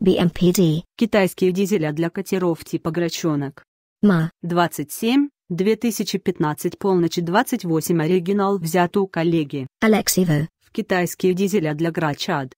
BMPD. Китайские дизеля для катеров типа грачонок. МА. 27, 2015 полночь 28 оригинал взят у коллеги. Алексеева. В китайские дизеля для грачад.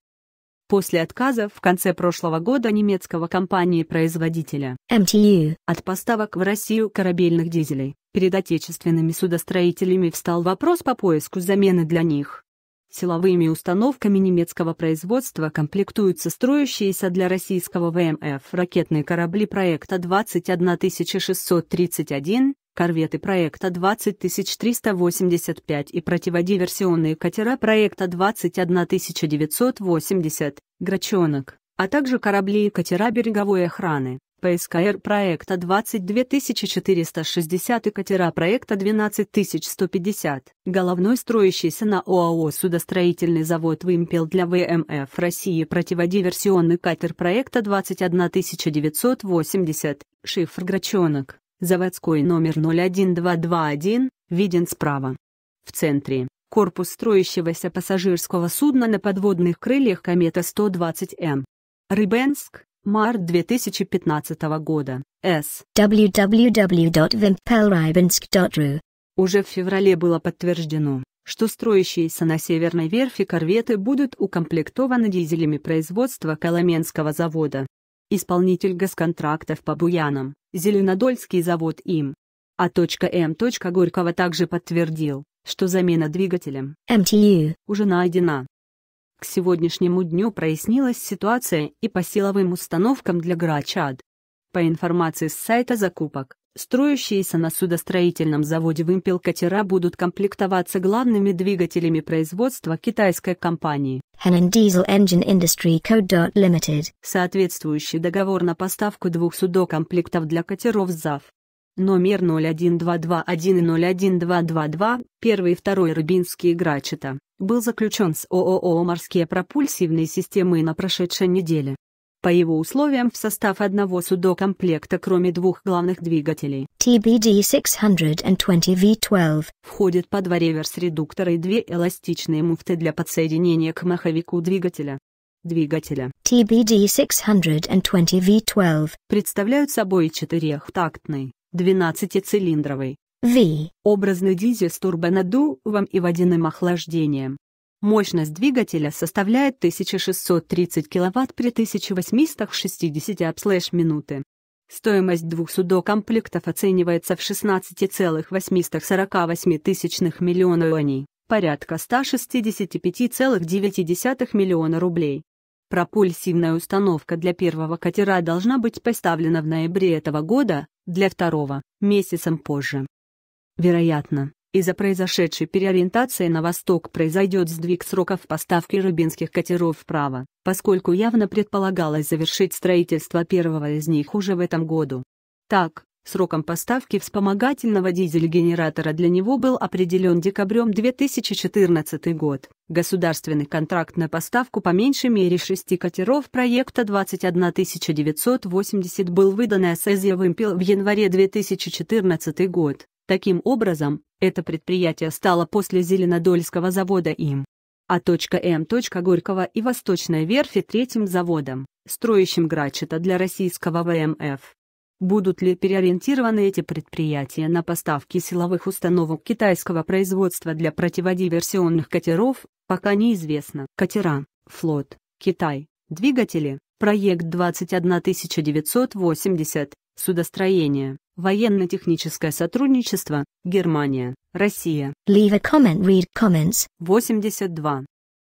После отказа в конце прошлого года немецкого компании-производителя MTU от поставок в Россию корабельных дизелей, перед отечественными судостроителями встал вопрос по поиску замены для них. Силовыми установками немецкого производства комплектуются строящиеся для российского ВМФ ракетные корабли проекта 21631, корветы проекта 20385 и противодиверсионные катера проекта 21980, «Грачонок», а также корабли и катера береговой охраны. ПСКР проекта 22460 и катера проекта 12150. Головной строящийся на ОАО «Судостроительный завод Вымпел» для ВМФ России противодиверсионный катер проекта 21980, шифр «Грачонок», заводской номер 01221, виден справа. В центре – корпус строящегося пассажирского судна на подводных крыльях «Комета 120М». Рыбенск, март 2015 года. С. www.vimpelrybinsk.ru Уже в феврале было подтверждено, что строящиеся на северной верфи корветы будут укомплектованы дизелями производства Коломенского завода. Исполнитель госконтрактов по Буянам, Зеленодольский завод им. А .М. Эм Горького также подтвердил, что замена двигателем МТУ уже найдена. К сегодняшнему дню прояснилась ситуация и по силовым установкам для Грачад. По информации с сайта закупок, строящиеся на судостроительном заводе «Вымпел» катера будут комплектоваться главными двигателями производства китайской компании Henan Diesel Engine Industry Co. Limited. Соответствующий договор на поставку двух судокомплектов для катеров ЗАВ номер 01221 и 01222, первый второй Рубинские Грачета, был заключен с ООО «Морские пропульсивные системы» на прошедшей неделе. По его условиям в состав одного судокомплекта кроме двух главных двигателей TBD 620V12 входит по два реверс-редуктора и две эластичные муфты для подсоединения к маховику двигателя двигателя TBD 620V12 представляют собой четырехтактный 12-цилиндровый V, образный дизель с турбонаддувом и водяным охлаждением. Мощность двигателя составляет 1630 кВт при 1860 обслэш минуты. Стоимость двух судокомплектов оценивается в 16,848 тысячных миллиона юаней, порядка 165,9 миллиона рублей. Пропульсивная установка для первого катера должна быть поставлена в ноябре этого года, для второго, месяцем позже. Вероятно, из-за произошедшей переориентации на восток произойдет сдвиг сроков поставки рубинских катеров вправо, поскольку явно предполагалось завершить строительство первого из них уже в этом году. Так, Сроком поставки вспомогательного дизель-генератора для него был определен декабрем 2014 год. Государственный контракт на поставку по меньшей мере шести катеров проекта 21980 был выдан ССЕ «Вымпел» в январе 2014 год. Таким образом, это предприятие стало после Зеленодольского завода им а М. Горького и Восточной верфи третьим заводом, строящим Грачета для российского ВМФ будут ли переориентированы эти предприятия на поставки силовых установок китайского производства для противодиверсионных катеров, пока неизвестно. Катера, флот, Китай, двигатели, проект 21980, судостроение, военно-техническое сотрудничество, Германия, Россия. Leave a comment, read comments. 82.